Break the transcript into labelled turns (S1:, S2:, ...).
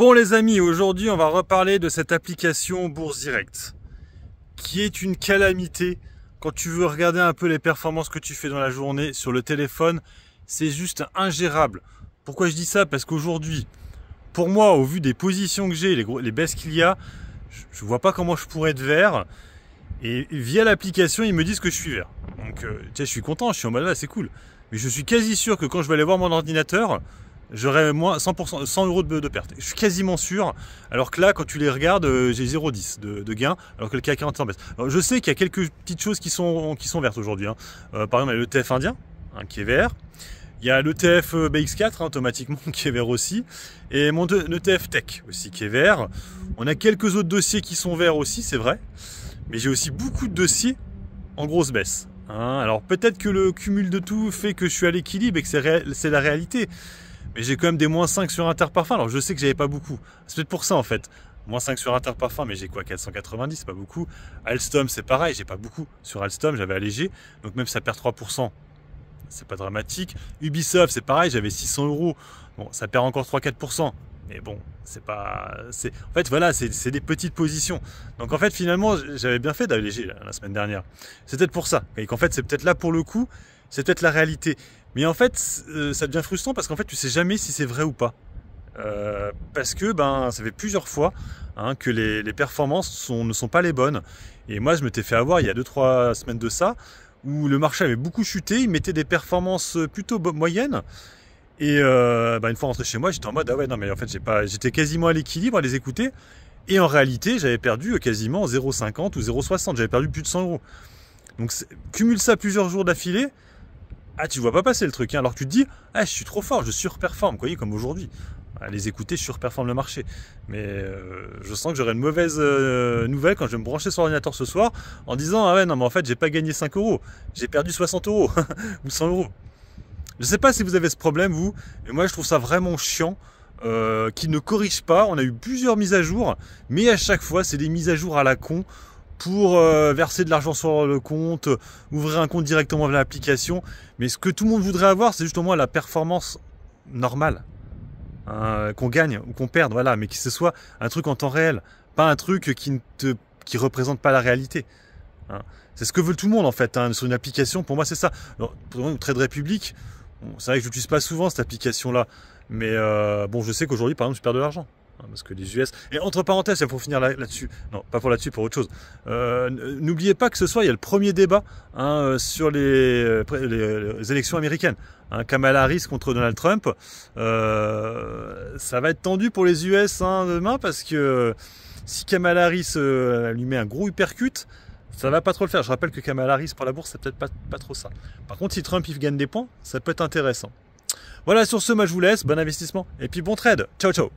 S1: Bon les amis, aujourd'hui on va reparler de cette application Bourse Direct, qui est une calamité quand tu veux regarder un peu les performances que tu fais dans la journée sur le téléphone, c'est juste ingérable. Pourquoi je dis ça Parce qu'aujourd'hui, pour moi, au vu des positions que j'ai, les, les, baisses qu'il y a, je ne vois pas comment je pourrais être vert. Et via l'application, ils me disent que je suis vert. Donc, euh, je suis content, je suis en mode là, ah, c'est cool. Mais je suis quasi sûr que quand je vais aller voir mon ordinateur, j'aurais moins 100%, 100 euros de, de, perte. Je suis quasiment sûr, alors que là, quand tu les regardes, euh, j'ai 0,10 de, de, gain, alors que le CAC 40 baisse. je sais qu'il y a quelques petites choses qui sont, qui sont vertes aujourd'hui. Hein. Euh, par exemple, il y a l'ETF indien, hein, qui est vert. Il y a l'ETF euh, BX4, hein, automatiquement, qui est vert aussi. Et mon e TF Tech aussi, qui est vert. On a quelques autres dossiers qui sont verts aussi, c'est vrai. Mais j'ai aussi beaucoup de dossiers en grosse baisse. alors peut-être que le cumul de tout fait que je suis à l'équilibre et que c'est la réalité. Mais j'ai quand même des moins 5 sur Interparfum. Alors je sais que j'avais pas beaucoup. C'est peut-être pour ça en fait. Moins 5 sur Interparfum, mais j'ai quoi 490, c'est pas beaucoup. Alstom, c'est pareil, j'ai pas beaucoup sur Alstom, j'avais allégé. Donc même si ça perd 3%, c'est pas dramatique. Ubisoft, c'est pareil, j'avais 600 euros. Bon, ça perd encore 3-4%, mais bon, c'est pas. C'est... En fait, voilà, c'est, des petites positions. Donc en fait, finalement, j'avais bien fait d'alléger la, la semaine dernière. C'était pour ça. Et qu'en fait, c'est peut-être là pour le coup, c'est peut-être la réalité. Mais en fait, euh, ça devient frustrant parce qu'en fait, tu sais jamais si c'est vrai ou pas. Euh, parce que ben, ça fait plusieurs fois hein, que les, performances sont, ne sont pas les bonnes. Et moi, je m'étais fait avoir il y a 2-3 semaines de ça, où le marché avait beaucoup chuté, il mettait des performances plutôt moyennes. Et euh, bah, une fois rentré chez moi, j'étais en mode ah ouais non mais en fait j'ai pas, j'étais quasiment à l'équilibre à les écouter. Et en réalité, j'avais perdu euh, quasiment 0,50 ou 0,60. J'avais perdu plus de 100 euros. Donc cumule ça plusieurs jours d'affilée. Ah tu vois pas passer le truc. Hein. alors tu te dis ah je suis trop fort, je surperforme. quoi, comme aujourd'hui. À les écouter, je surperforme le marché. Mais euh, je sens que j'aurai une mauvaise nouvelle quand je vais me brancher sur l'ordinateur ce soir en disant ah ouais non mais en fait j'ai pas gagné 5 euros, j'ai perdu 60 euros ou 100 euros. Je ne sais pas si vous avez ce problème, vous, mais moi je trouve ça vraiment chiant. Euh, ne corrige pas. On a eu plusieurs mises à jour, mais à chaque fois, c'est des mises à jour à la con pour euh, verser de l'argent sur le compte, ouvrir un compte directement avec l'application. Mais ce que tout le monde voudrait avoir, c'est justement la performance normale. Hein, qu'on gagne ou qu'on perde, voilà, mais que ce soit un truc en temps réel, pas un truc qui ne te, qui représente pas la réalité. Hein. C'est ce que veut tout le monde en fait, hein. sur une application, pour moi c'est ça. Alors, le le trade république, c'est vrai que je n'utilise pas souvent cette application-là, mais euh, bon, je sais qu'aujourd'hui, par exemple, je perds de l'argent. Hein, parce que les US. Et entre parenthèses, pour finir là-dessus. non, pas pour là-dessus, pour autre chose. Euh, n'oubliez pas que ce soir, il y a le premier débat hein, euh, sur les, élections américaines. Hein, Kamala Harris contre Donald Trump. ça va être tendu pour les US demain parce que si Kamala Harris lui met un gros hypercute, ça va pas trop le faire. Je rappelle que Kamala Harris pour la bourse, c'est peut-être pas, pas trop ça. Par contre, si Trump il gagne des points, ça peut être intéressant. Voilà, sur ce, moi je vous laisse, bon investissement et puis bon trade. Ciao ciao